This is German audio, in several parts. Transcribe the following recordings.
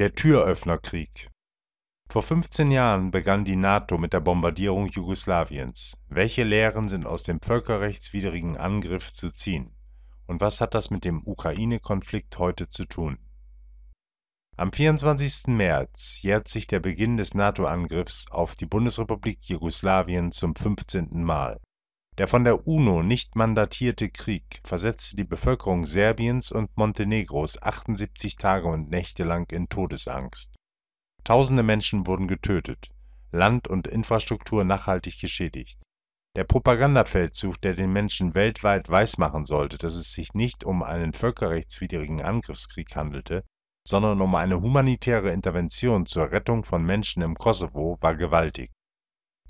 Der Türöffnerkrieg. Vor 15 Jahren begann die NATO mit der Bombardierung Jugoslawiens. Welche Lehren sind aus dem völkerrechtswidrigen Angriff zu ziehen? Und was hat das mit dem Ukraine-Konflikt heute zu tun? Am 24. März jährt sich der Beginn des NATO-Angriffs auf die Bundesrepublik Jugoslawien zum 15. Mal der von der UNO nicht mandatierte Krieg versetzte die Bevölkerung Serbiens und Montenegros 78 Tage und Nächte lang in Todesangst. Tausende Menschen wurden getötet, Land und Infrastruktur nachhaltig geschädigt. Der Propagandafeldzug, der den Menschen weltweit weismachen sollte, dass es sich nicht um einen völkerrechtswidrigen Angriffskrieg handelte, sondern um eine humanitäre Intervention zur Rettung von Menschen im Kosovo, war gewaltig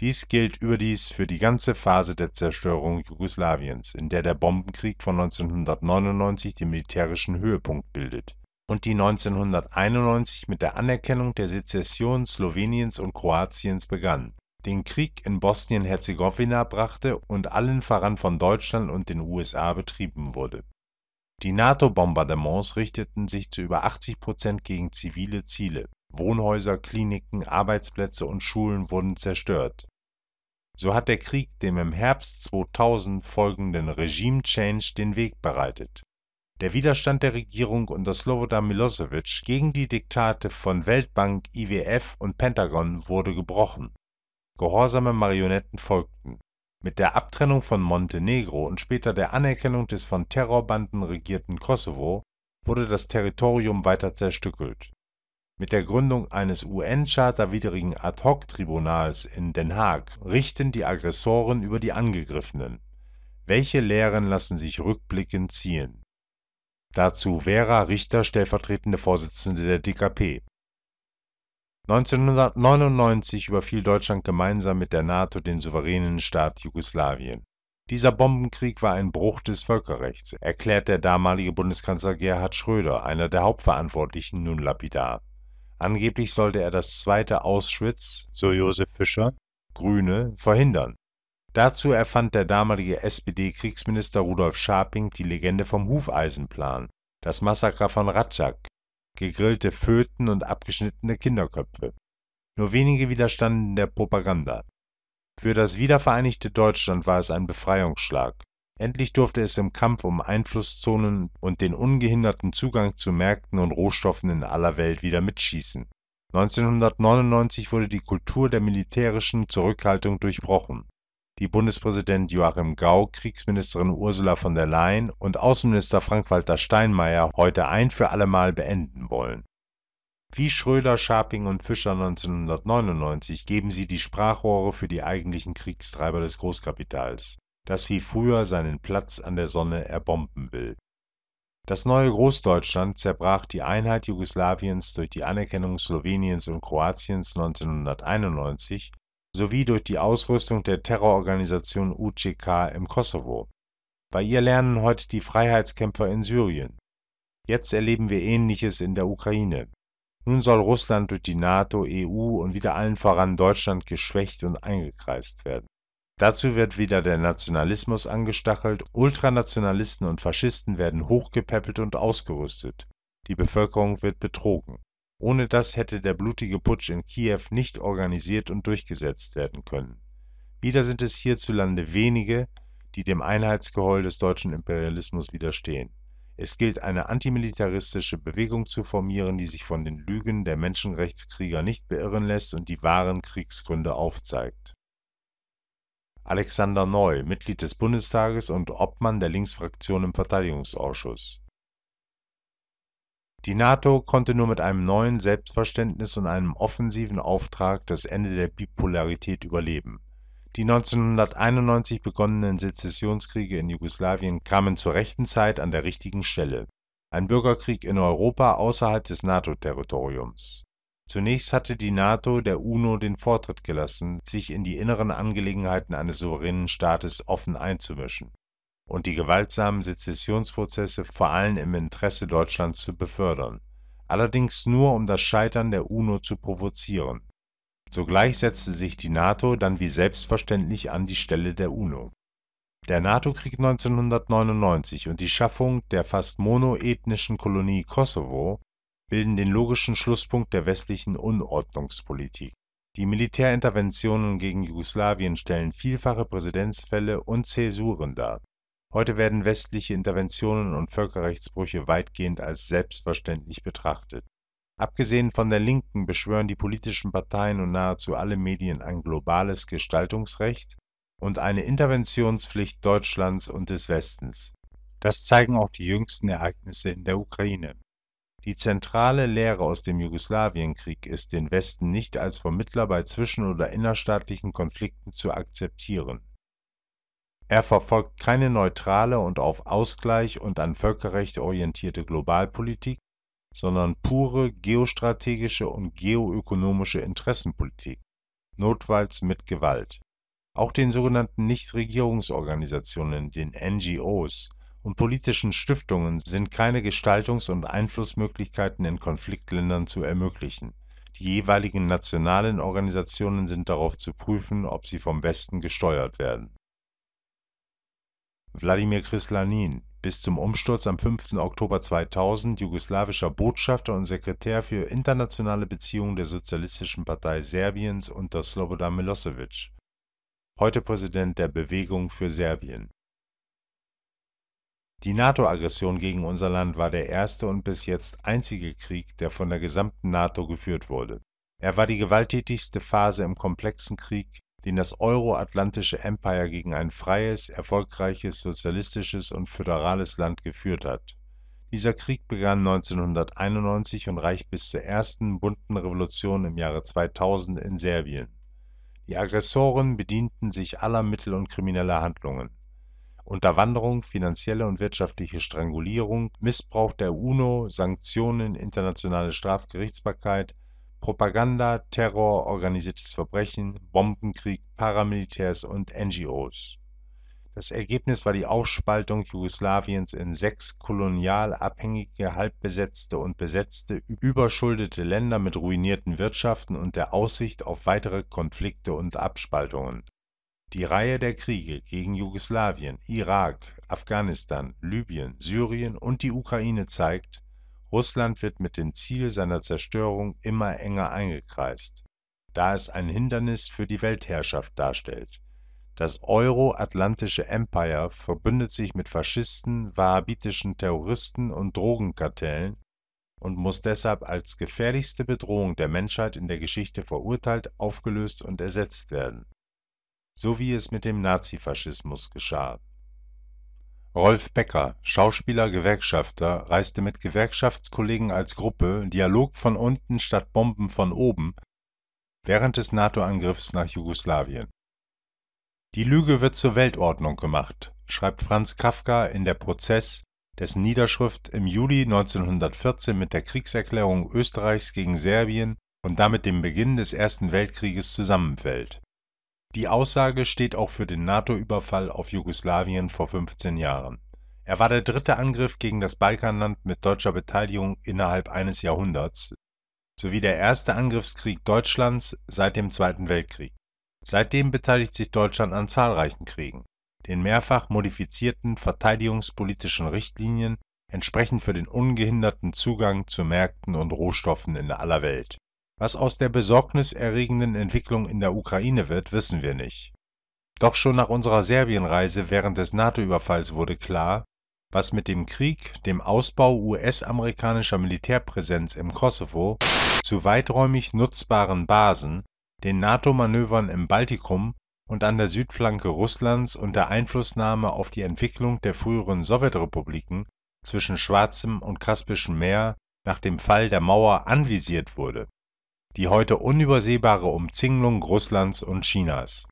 dies gilt überdies für die ganze Phase der Zerstörung Jugoslawiens, in der der Bombenkrieg von 1999 den militärischen Höhepunkt bildet und die 1991 mit der Anerkennung der Sezession Sloweniens und Kroatiens begann, den Krieg in Bosnien-Herzegowina brachte und allen voran von Deutschland und den USA betrieben wurde. Die NATO-Bombardements richteten sich zu über 80 Prozent gegen zivile Ziele. Wohnhäuser, Kliniken, Arbeitsplätze und Schulen wurden zerstört so hat der Krieg dem im Herbst 2000 folgenden Regime-Change den Weg bereitet. Der Widerstand der Regierung unter Slobodan Milosevic gegen die Diktate von Weltbank, IWF und Pentagon wurde gebrochen. Gehorsame Marionetten folgten. Mit der Abtrennung von Montenegro und später der Anerkennung des von Terrorbanden regierten Kosovo wurde das Territorium weiter zerstückelt mit der Gründung eines UN-charterwidrigen Ad-hoc-Tribunals in Den Haag richten die Aggressoren über die Angegriffenen. Welche Lehren lassen sich rückblickend ziehen? Dazu Vera Richter, stellvertretende Vorsitzende der DKP. 1999 überfiel Deutschland gemeinsam mit der NATO den souveränen Staat Jugoslawien. Dieser Bombenkrieg war ein Bruch des Völkerrechts, erklärt der damalige Bundeskanzler Gerhard Schröder, einer der Hauptverantwortlichen, nun lapidar. Angeblich sollte er das zweite Auschwitz, so Josef Fischer, Grüne, verhindern. Dazu erfand der damalige SPD-Kriegsminister Rudolf Scharping die Legende vom Hufeisenplan, das Massaker von Ratschak, gegrillte Föten und abgeschnittene Kinderköpfe. Nur wenige widerstanden der Propaganda. Für das wiedervereinigte Deutschland war es ein Befreiungsschlag. Endlich durfte es im Kampf um Einflusszonen und den ungehinderten Zugang zu Märkten und Rohstoffen in aller Welt wieder mitschießen. 1999 wurde die Kultur der militärischen Zurückhaltung durchbrochen die Bundespräsident Joachim Gau, Kriegsministerin Ursula von der Leyen und Außenminister Frank-Walter Steinmeier heute ein für allemal beenden wollen. Wie Schröder, Scharping und Fischer 1999 geben sie die Sprachrohre für die eigentlichen Kriegstreiber des Großkapitals das wie früher seinen Platz an der Sonne erbomben will. Das neue Großdeutschland zerbrach die Einheit Jugoslawiens durch die Anerkennung Sloweniens und Kroatiens 1991 sowie durch die Ausrüstung der Terrororganisation UCK im Kosovo. Bei ihr lernen heute die Freiheitskämpfer in Syrien. Jetzt erleben wir Ähnliches in der Ukraine. Nun soll Russland durch die NATO, EU und wieder allen voran Deutschland geschwächt und eingekreist werden. Dazu wird wieder der Nationalismus angestachelt, Ultranationalisten und Faschisten werden hochgepäppelt und ausgerüstet, die Bevölkerung wird betrogen. Ohne das hätte der blutige Putsch in Kiew nicht organisiert und durchgesetzt werden können. Wieder sind es hierzulande wenige, die dem Einheitsgeheul des deutschen Imperialismus widerstehen. Es gilt eine antimilitaristische Bewegung zu formieren, die sich von den Lügen der Menschenrechtskrieger nicht beirren lässt und die wahren Kriegsgründe aufzeigt Alexander Neu, Mitglied des Bundestages und Obmann der Linksfraktion im Verteidigungsausschuss. Die NATO konnte nur mit einem neuen Selbstverständnis und einem offensiven Auftrag das Ende der Bipolarität überleben. Die 1991 begonnenen Sezessionskriege in Jugoslawien kamen zur rechten Zeit an der richtigen Stelle. Ein Bürgerkrieg in Europa außerhalb des NATO-Territoriums Zunächst hatte die NATO der UNO den Vortritt gelassen, sich in die inneren Angelegenheiten eines souveränen Staates offen einzumischen und die gewaltsamen Sezessionsprozesse vor allem im Interesse Deutschlands zu befördern, allerdings nur um das Scheitern der UNO zu provozieren. Zugleich setzte sich die NATO dann wie selbstverständlich an die Stelle der UNO. Der NATO-Krieg 1999 und die Schaffung der fast monoethnischen Kolonie Kosovo bilden den logischen Schlusspunkt der westlichen Unordnungspolitik. Die Militärinterventionen gegen Jugoslawien stellen vielfache Präsidentsfälle und Zäsuren dar. Heute werden westliche Interventionen und Völkerrechtsbrüche weitgehend als selbstverständlich betrachtet. Abgesehen von der Linken beschwören die politischen Parteien und nahezu alle Medien ein globales Gestaltungsrecht und eine Interventionspflicht Deutschlands und des Westens. Das zeigen auch die jüngsten Ereignisse in der Ukraine die zentrale Lehre aus dem Jugoslawienkrieg ist, den Westen nicht als Vermittler bei zwischen oder innerstaatlichen Konflikten zu akzeptieren. Er verfolgt keine neutrale und auf Ausgleich und an Völkerrecht orientierte Globalpolitik, sondern pure geostrategische und geoökonomische Interessenpolitik, notfalls mit Gewalt. Auch den sogenannten Nichtregierungsorganisationen, den NGOs und politischen Stiftungen sind keine Gestaltungs- und Einflussmöglichkeiten in Konfliktländern zu ermöglichen. Die jeweiligen nationalen Organisationen sind darauf zu prüfen, ob sie vom Westen gesteuert werden. Wladimir Krislanin, bis zum Umsturz am 5. Oktober 2000 jugoslawischer Botschafter und Sekretär für internationale Beziehungen der Sozialistischen Partei Serbiens unter Slobodan Milosevic, heute Präsident der Bewegung für Serbien die NATO-Aggression gegen unser Land war der erste und bis jetzt einzige Krieg, der von der gesamten NATO geführt wurde. Er war die gewalttätigste Phase im komplexen Krieg, den das euroatlantische Empire gegen ein freies, erfolgreiches, sozialistisches und föderales Land geführt hat. Dieser Krieg begann 1991 und reicht bis zur ersten bunten Revolution im Jahre 2000 in Serbien. Die Aggressoren bedienten sich aller Mittel und krimineller Handlungen. Unterwanderung, finanzielle und wirtschaftliche Strangulierung, Missbrauch der UNO, Sanktionen, internationale Strafgerichtsbarkeit, Propaganda, Terror, organisiertes Verbrechen, Bombenkrieg, Paramilitärs und NGOs. Das Ergebnis war die Aufspaltung Jugoslawiens in sechs kolonial abhängige, halbbesetzte und besetzte, überschuldete Länder mit ruinierten Wirtschaften und der Aussicht auf weitere Konflikte und Abspaltungen die Reihe der Kriege gegen Jugoslawien, Irak, Afghanistan, Libyen, Syrien und die Ukraine zeigt, Russland wird mit dem Ziel seiner Zerstörung immer enger eingekreist, da es ein Hindernis für die Weltherrschaft darstellt. Das euroatlantische Empire verbündet sich mit Faschisten, wahhabitischen Terroristen und Drogenkartellen und muss deshalb als gefährlichste Bedrohung der Menschheit in der Geschichte verurteilt, aufgelöst und ersetzt werden so wie es mit dem Nazifaschismus geschah. Rolf Becker, Schauspieler, Gewerkschafter, reiste mit Gewerkschaftskollegen als Gruppe Dialog von unten statt Bomben von oben während des NATO-Angriffs nach Jugoslawien. Die Lüge wird zur Weltordnung gemacht, schreibt Franz Kafka in Der Prozess, dessen Niederschrift im Juli 1914 mit der Kriegserklärung Österreichs gegen Serbien und damit dem Beginn des Ersten Weltkrieges zusammenfällt die Aussage steht auch für den NATO-Überfall auf Jugoslawien vor 15 Jahren. Er war der dritte Angriff gegen das Balkanland mit deutscher Beteiligung innerhalb eines Jahrhunderts sowie der erste Angriffskrieg Deutschlands seit dem Zweiten Weltkrieg. Seitdem beteiligt sich Deutschland an zahlreichen Kriegen. Den mehrfach modifizierten verteidigungspolitischen Richtlinien entsprechend für den ungehinderten Zugang zu Märkten und Rohstoffen in aller Welt was aus der besorgniserregenden Entwicklung in der Ukraine wird, wissen wir nicht. Doch schon nach unserer Serbienreise während des NATO-Überfalls wurde klar, was mit dem Krieg, dem Ausbau US-amerikanischer Militärpräsenz im Kosovo, zu weiträumig nutzbaren Basen, den NATO-Manövern im Baltikum und an der Südflanke Russlands und der Einflussnahme auf die Entwicklung der früheren Sowjetrepubliken zwischen Schwarzem und Kaspischem Meer nach dem Fall der Mauer anvisiert wurde die heute unübersehbare Umzingelung Russlands und Chinas.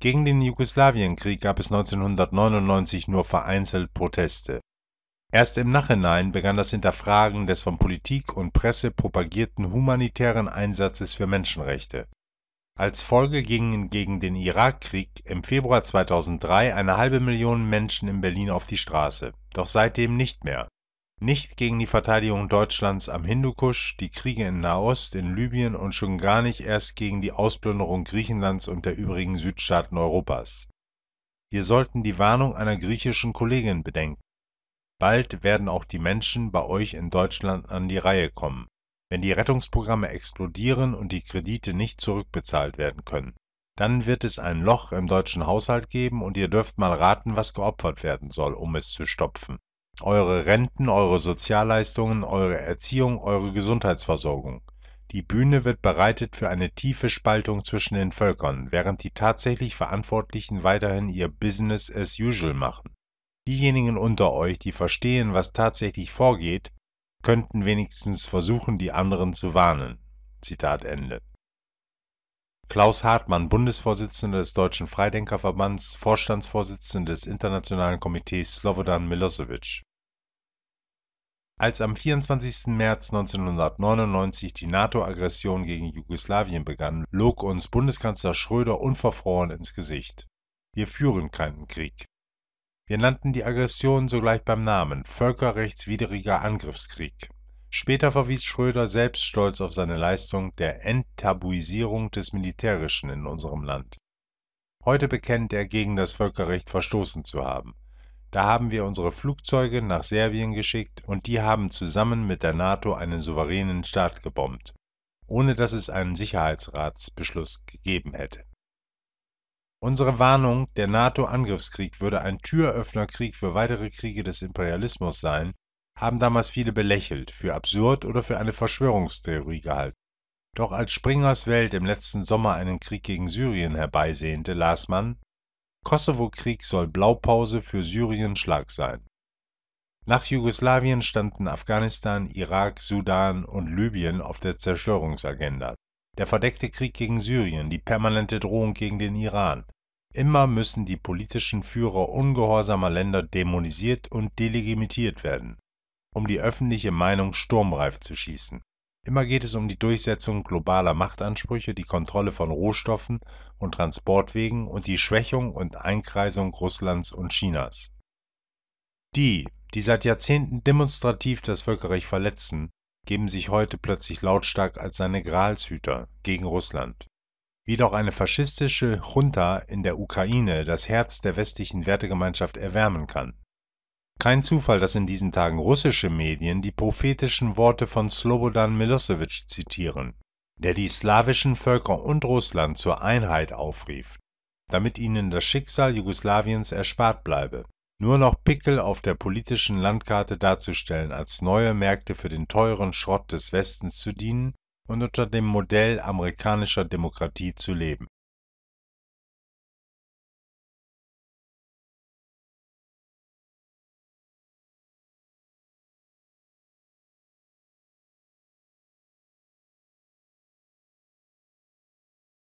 Gegen den Jugoslawienkrieg gab es 1999 nur vereinzelt Proteste. Erst im Nachhinein begann das Hinterfragen des von Politik und Presse propagierten humanitären Einsatzes für Menschenrechte. Als Folge gingen gegen den Irakkrieg im Februar 2003 eine halbe Million Menschen in Berlin auf die Straße, doch seitdem nicht mehr nicht gegen die Verteidigung Deutschlands am Hindukusch, die Kriege in Nahost, in Libyen und schon gar nicht erst gegen die Ausplünderung Griechenlands und der übrigen Südstaaten Europas. Wir sollten die Warnung einer griechischen Kollegin bedenken. Bald werden auch die Menschen bei euch in Deutschland an die Reihe kommen, wenn die Rettungsprogramme explodieren und die Kredite nicht zurückbezahlt werden können. Dann wird es ein Loch im deutschen Haushalt geben und ihr dürft mal raten, was geopfert werden soll, um es zu stopfen eure Renten, eure Sozialleistungen, eure Erziehung, eure Gesundheitsversorgung. Die Bühne wird bereitet für eine tiefe Spaltung zwischen den Völkern, während die tatsächlich Verantwortlichen weiterhin ihr Business as usual machen. Diejenigen unter euch, die verstehen, was tatsächlich vorgeht, könnten wenigstens versuchen, die anderen zu warnen. Zitat Ende. Klaus Hartmann, Bundesvorsitzender des Deutschen Freidenkerverbands, Vorstandsvorsitzender des Internationalen Komitees Slobodan Milosevic. Als am 24. März 1999 die NATO-Aggression gegen Jugoslawien begann, log uns Bundeskanzler Schröder unverfroren ins Gesicht. Wir führen keinen Krieg. Wir nannten die Aggression sogleich beim Namen völkerrechtswidriger Angriffskrieg. Später verwies Schröder selbst stolz auf seine Leistung der Enttabuisierung des Militärischen in unserem Land. Heute bekennt er, gegen das Völkerrecht verstoßen zu haben. Da haben wir unsere Flugzeuge nach Serbien geschickt und die haben zusammen mit der NATO einen souveränen Staat gebombt, ohne dass es einen Sicherheitsratsbeschluss gegeben hätte. Unsere Warnung, der NATO-Angriffskrieg würde ein Türöffnerkrieg für weitere Kriege des Imperialismus sein, haben damals viele belächelt, für absurd oder für eine Verschwörungstheorie gehalten. Doch als Springers Welt im letzten Sommer einen Krieg gegen Syrien herbeisehnte, las man, Kosovo-Krieg soll Blaupause für Syrien-Schlag sein. Nach Jugoslawien standen Afghanistan, Irak, Sudan und Libyen auf der Zerstörungsagenda. Der verdeckte Krieg gegen Syrien, die permanente Drohung gegen den Iran. Immer müssen die politischen Führer ungehorsamer Länder dämonisiert und delegitimiert werden um die öffentliche Meinung sturmreif zu schießen. Immer geht es um die Durchsetzung globaler Machtansprüche, die Kontrolle von Rohstoffen und Transportwegen und die Schwächung und Einkreisung Russlands und Chinas. Die, die seit Jahrzehnten demonstrativ das Völkerrecht verletzen, geben sich heute plötzlich lautstark als seine Gralshüter gegen Russland. Wie doch eine faschistische Junta in der Ukraine das Herz der westlichen Wertegemeinschaft erwärmen kann. Kein Zufall, dass in diesen Tagen russische Medien die prophetischen Worte von Slobodan Milosevic zitieren, der die slawischen Völker und Russland zur Einheit aufrief, damit ihnen das Schicksal Jugoslawiens erspart bleibe. Nur noch Pickel auf der politischen Landkarte darzustellen, als neue Märkte für den teuren Schrott des Westens zu dienen und unter dem Modell amerikanischer Demokratie zu leben